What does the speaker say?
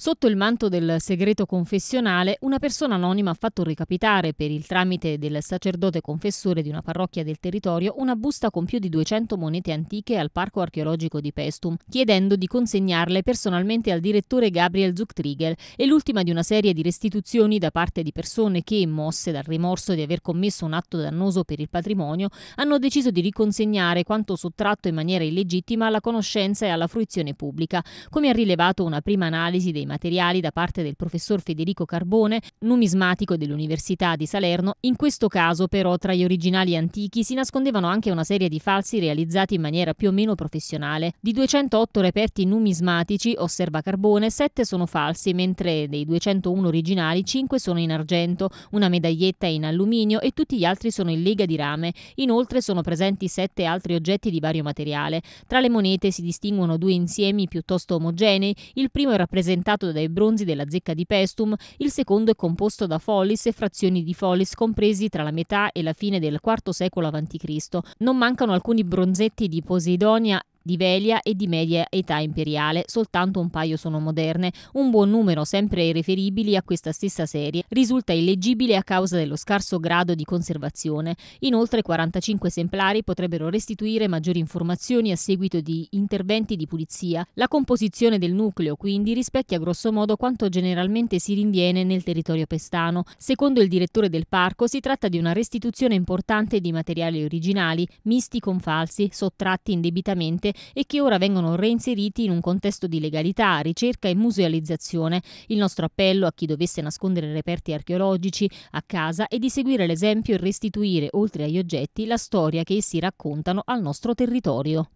Sotto il manto del segreto confessionale, una persona anonima ha fatto recapitare, per il tramite del sacerdote confessore di una parrocchia del territorio, una busta con più di 200 monete antiche al Parco archeologico di Pestum, chiedendo di consegnarle personalmente al direttore Gabriel Zucktriegel e l'ultima di una serie di restituzioni da parte di persone che, mosse dal rimorso di aver commesso un atto dannoso per il patrimonio, hanno deciso di riconsegnare quanto sottratto in maniera illegittima alla conoscenza e alla fruizione pubblica, come ha rilevato una prima analisi dei materiali da parte del professor Federico Carbone, numismatico dell'Università di Salerno. In questo caso però tra gli originali antichi si nascondevano anche una serie di falsi realizzati in maniera più o meno professionale. Di 208 reperti numismatici, osserva Carbone, 7 sono falsi, mentre dei 201 originali 5 sono in argento, una medaglietta in alluminio e tutti gli altri sono in lega di rame. Inoltre sono presenti 7 altri oggetti di vario materiale. Tra le monete si distinguono due insiemi piuttosto omogenei, il primo è rappresentato realizzato dai bronzi della zecca di Pestum, il secondo è composto da folis e frazioni di folis compresi tra la metà e la fine del IV secolo a.C. Non mancano alcuni bronzetti di Posidonia di Velia e di media età imperiale, soltanto un paio sono moderne, un buon numero sempre riferibili a questa stessa serie risulta illeggibile a causa dello scarso grado di conservazione. Inoltre 45 esemplari potrebbero restituire maggiori informazioni a seguito di interventi di pulizia. La composizione del nucleo quindi rispecchia grossomodo quanto generalmente si rinviene nel territorio pestano. Secondo il direttore del parco si tratta di una restituzione importante di materiali originali, misti con falsi, sottratti indebitamente passate e che ora vengono reinseriti in un contesto di legalità, ricerca e musealizzazione. Il nostro appello a chi dovesse nascondere reperti archeologici a casa è di seguire l'esempio e restituire, oltre agli oggetti, la storia che essi raccontano al nostro territorio.